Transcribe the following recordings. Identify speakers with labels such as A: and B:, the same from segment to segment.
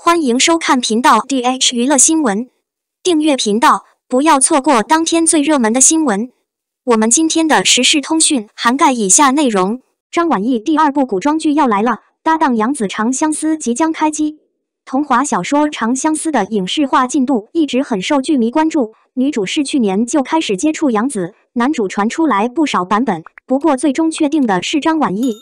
A: 欢迎收看频道 DH 娱乐新闻，订阅频道，不要错过当天最热门的新闻。我们今天的时事通讯涵盖以下内容：张晚意第二部古装剧要来了，搭档杨紫《长相思》即将开机。桐华小说《长相思》的影视化进度一直很受剧迷关注，女主是去年就开始接触杨紫，男主传出来不少版本，不过最终确定的是张晚意，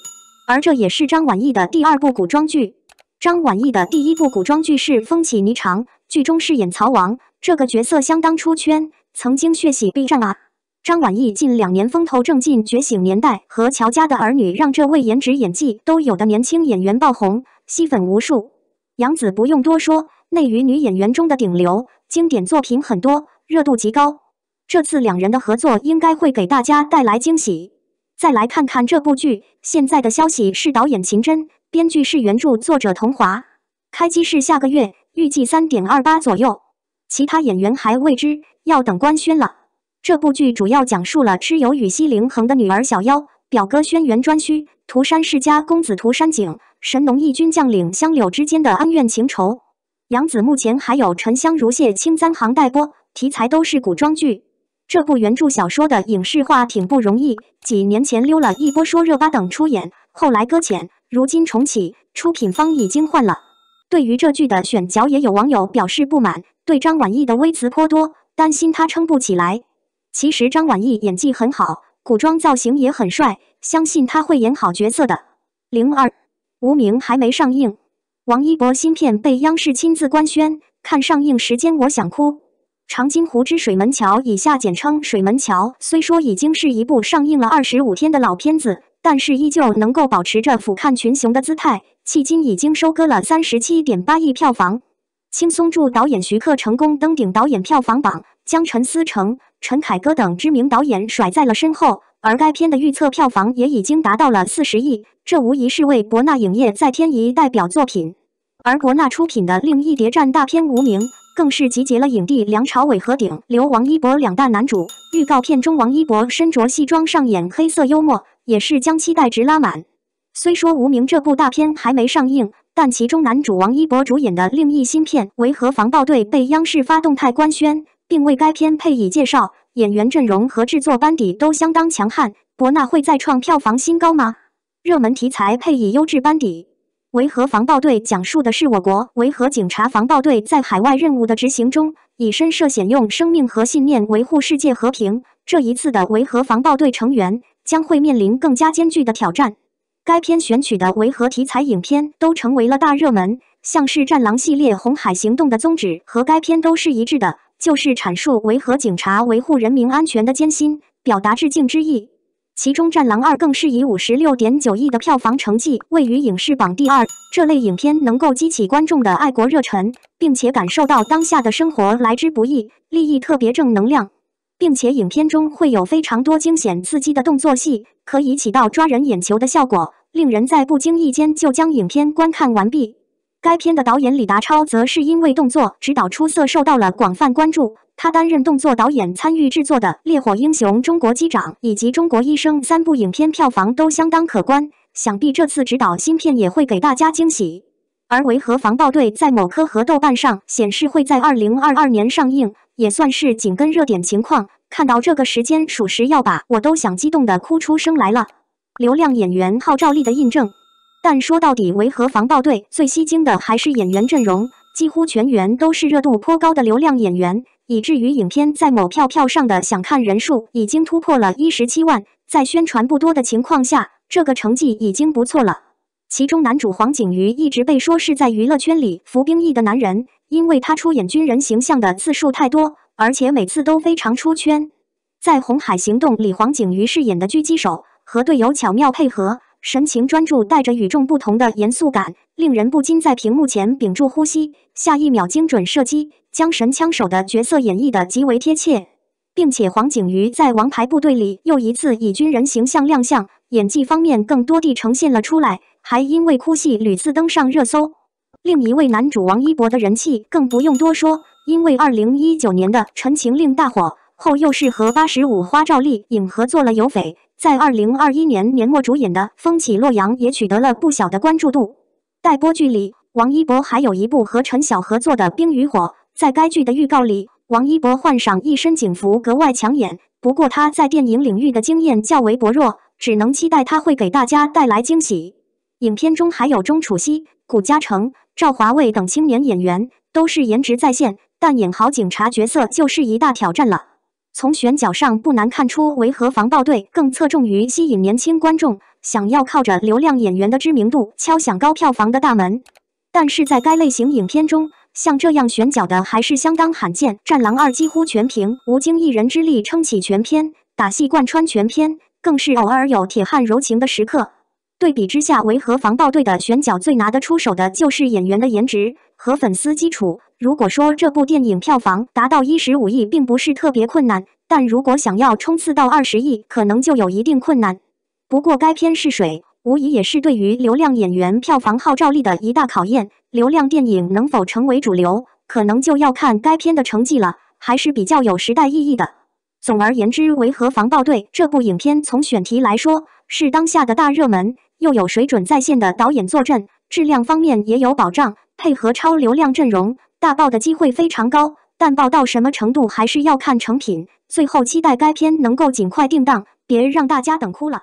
A: 而这也是张晚意的第二部古装剧。张晚意的第一部古装剧是《风起霓裳》，剧中饰演曹王，这个角色相当出圈，曾经血洗 B 站啊！张晚意近两年风头正劲，《觉醒年代》和《乔家的儿女》让这位颜值演技都有的年轻演员爆红，吸粉无数。杨紫不用多说，内娱女演员中的顶流，经典作品很多，热度极高。这次两人的合作应该会给大家带来惊喜。再来看看这部剧，现在的消息是导演秦真。编剧是原著作者桐华，开机是下个月，预计三点二八左右。其他演员还未知，要等官宣了。这部剧主要讲述了蚩尤与西陵恒的女儿小夭，表哥轩辕颛顼，涂山世家公子涂山璟，神农义军将领香柳之间的恩怨情仇。杨紫目前还有《沉香如屑》《青簪行》待播，题材都是古装剧。这部原著小说的影视化挺不容易。几年前溜了一波说热巴等出演，后来搁浅，如今重启，出品方已经换了。对于这剧的选角，也有网友表示不满，对张晚意的微词颇多，担心他撑不起来。其实张晚意演技很好，古装造型也很帅，相信他会演好角色的。零二，无名还没上映，王一博新片被央视亲自官宣，看上映时间我想哭。长津湖之水门桥（以下简称《水门桥》），虽说已经是一部上映了二十五天的老片子，但是依旧能够保持着俯瞰群雄的姿态，迄今已经收割了三十七点八亿票房，轻松助导演徐克成功登顶导演票房榜，将陈思诚、陈凯歌等知名导演甩在了身后。而该片的预测票房也已经达到了四十亿，这无疑是为博纳影业再添一代表作品。而博纳出品的另一谍战大片《无名》。更是集结了影帝梁朝伟和顶流王一博两大男主。预告片中，王一博身着西装上演黑色幽默，也是将期待值拉满。虽说《无名》这部大片还没上映，但其中男主王一博主演的另一新片《维和防暴队》被央视发动态官宣，并为该片配以介绍，演员阵容和制作班底都相当强悍。伯纳会再创票房新高吗？热门题材配以优质班底。维和防暴队讲述的是我国维和警察防暴队在海外任务的执行中，以身涉险，用生命和信念维护世界和平。这一次的维和防暴队成员将会面临更加艰巨的挑战。该片选取的维和题材影片都成为了大热门，像是《战狼》系列、《红海行动》的宗旨和该片都是一致的，就是阐述维和警察维护人民安全的艰辛，表达致敬之意。其中，《战狼二》更是以五十六点九亿的票房成绩位于影视榜第二。这类影片能够激起观众的爱国热忱，并且感受到当下的生活来之不易，利益特别正能量。并且，影片中会有非常多惊险刺激的动作戏，可以起到抓人眼球的效果，令人在不经意间就将影片观看完毕。该片的导演李达超则是因为动作指导出色受到了广泛关注。他担任动作导演，参与制作的《烈火英雄》《中国机长》以及《中国医生》三部影片票房都相当可观，想必这次执导新片也会给大家惊喜。而《维和防暴队》在某科和豆瓣上显示会在二零二二年上映，也算是紧跟热点情况。看到这个时间，属实要把我都想激动的哭出声来了。流量演员号召力的印证，但说到底，《维和防暴队》最吸睛的还是演员阵容，几乎全员都是热度颇高的流量演员。以至于影片在某票票上的想看人数已经突破了一十七万，在宣传不多的情况下，这个成绩已经不错了。其中男主黄景瑜一直被说是在娱乐圈里服兵役的男人，因为他出演军人形象的次数太多，而且每次都非常出圈。在《红海行动》里，黄景瑜饰演的狙击手和队友巧妙配合，神情专注，带着与众不同的严肃感，令人不禁在屏幕前屏住呼吸，下一秒精准射击。将神枪手的角色演绎得极为贴切，并且黄景瑜在《王牌部队》里又一次以军人形象亮相，演技方面更多地呈现了出来，还因为哭戏屡次登上热搜。另一位男主王一博的人气更不用多说，因为二零一九年的《陈情令》大火后，又是和八十五花赵丽颖合作了《有翡》，在二零二一年年末主演的《风起洛阳》也取得了不小的关注度。待播剧里，王一博还有一部和陈晓合作的《冰与火》。在该剧的预告里，王一博换上一身警服，格外抢眼。不过他在电影领域的经验较为薄弱，只能期待他会给大家带来惊喜。影片中还有钟楚曦、古嘉诚、赵华卫等青年演员，都是颜值在线，但演好警察角色就是一大挑战了。从选角上不难看出，维和防暴队更侧重于吸引年轻观众，想要靠着流量演员的知名度敲响高票房的大门。但是在该类型影片中，像这样选角的还是相当罕见，《战狼二》几乎全凭吴京一人之力撑起全片，打戏贯穿全片，更是偶尔有铁汉柔情的时刻。对比之下，维和防暴队的选角最拿得出手的，就是演员的颜值和粉丝基础？如果说这部电影票房达到一十五亿，并不是特别困难，但如果想要冲刺到二十亿，可能就有一定困难。不过该片是水。无疑也是对于流量演员票房号召力的一大考验。流量电影能否成为主流，可能就要看该片的成绩了。还是比较有时代意义的。总而言之，《维和防暴队》这部影片从选题来说是当下的大热门，又有水准在线的导演坐镇，质量方面也有保障，配合超流量阵容，大爆的机会非常高。但爆到什么程度，还是要看成品。最后，期待该片能够尽快定档，别让大家等哭了。